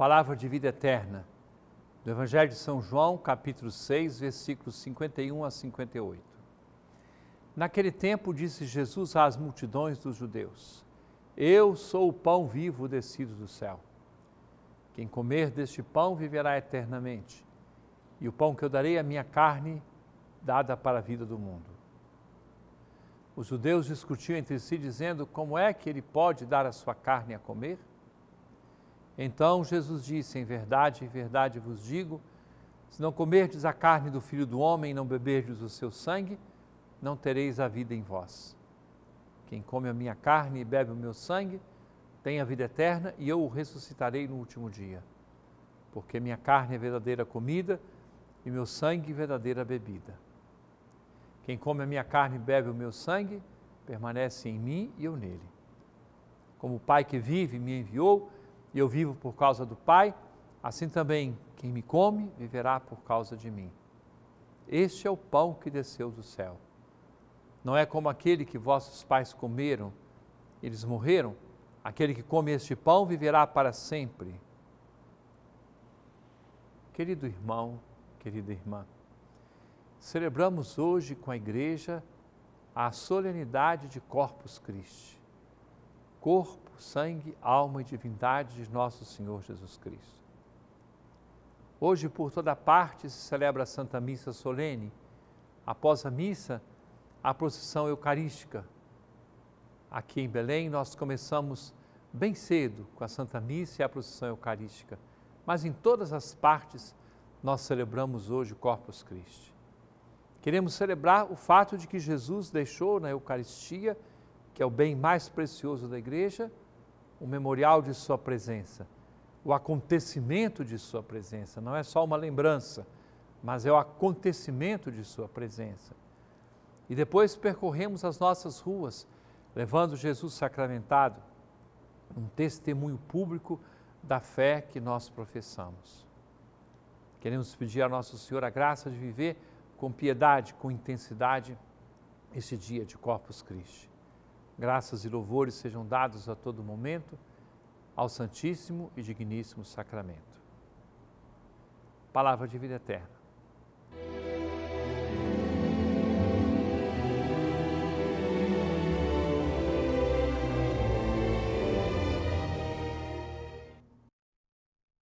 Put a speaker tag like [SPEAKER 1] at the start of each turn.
[SPEAKER 1] palavra de vida eterna, do Evangelho de São João, capítulo 6, versículos 51 a 58. Naquele tempo disse Jesus às multidões dos judeus: Eu sou o pão vivo descido do céu. Quem comer deste pão viverá eternamente, e o pão que eu darei é a minha carne, dada para a vida do mundo. Os judeus discutiam entre si, dizendo: Como é que ele pode dar a sua carne a comer? Então Jesus disse: Em verdade, em verdade vos digo, se não comerdes a carne do filho do homem e não beberdes o seu sangue, não tereis a vida em vós. Quem come a minha carne e bebe o meu sangue, tem a vida eterna e eu o ressuscitarei no último dia. Porque minha carne é verdadeira comida e meu sangue verdadeira bebida. Quem come a minha carne e bebe o meu sangue, permanece em mim e eu nele. Como o Pai que vive me enviou, e eu vivo por causa do Pai, assim também quem me come viverá por causa de mim. Este é o pão que desceu do céu. Não é como aquele que vossos pais comeram, eles morreram. Aquele que come este pão viverá para sempre. Querido irmão, querida irmã, celebramos hoje com a igreja a solenidade de Corpus Christi, corpo sangue, alma e divindade de nosso Senhor Jesus Cristo. Hoje, por toda parte, se celebra a Santa Missa Solene. Após a missa, a procissão eucarística. Aqui em Belém, nós começamos bem cedo com a Santa Missa e a procissão eucarística, mas em todas as partes nós celebramos hoje o Corpus Christi. Queremos celebrar o fato de que Jesus deixou na Eucaristia, que é o bem mais precioso da igreja, o memorial de Sua presença, o acontecimento de Sua presença. Não é só uma lembrança, mas é o acontecimento de Sua presença. E depois percorremos as nossas ruas, levando Jesus sacramentado, um testemunho público da fé que nós professamos. Queremos pedir a Nosso Senhor a graça de viver com piedade, com intensidade, esse dia de Corpus Christi. Graças e louvores sejam dados a todo momento ao Santíssimo e Digníssimo Sacramento. Palavra de vida eterna.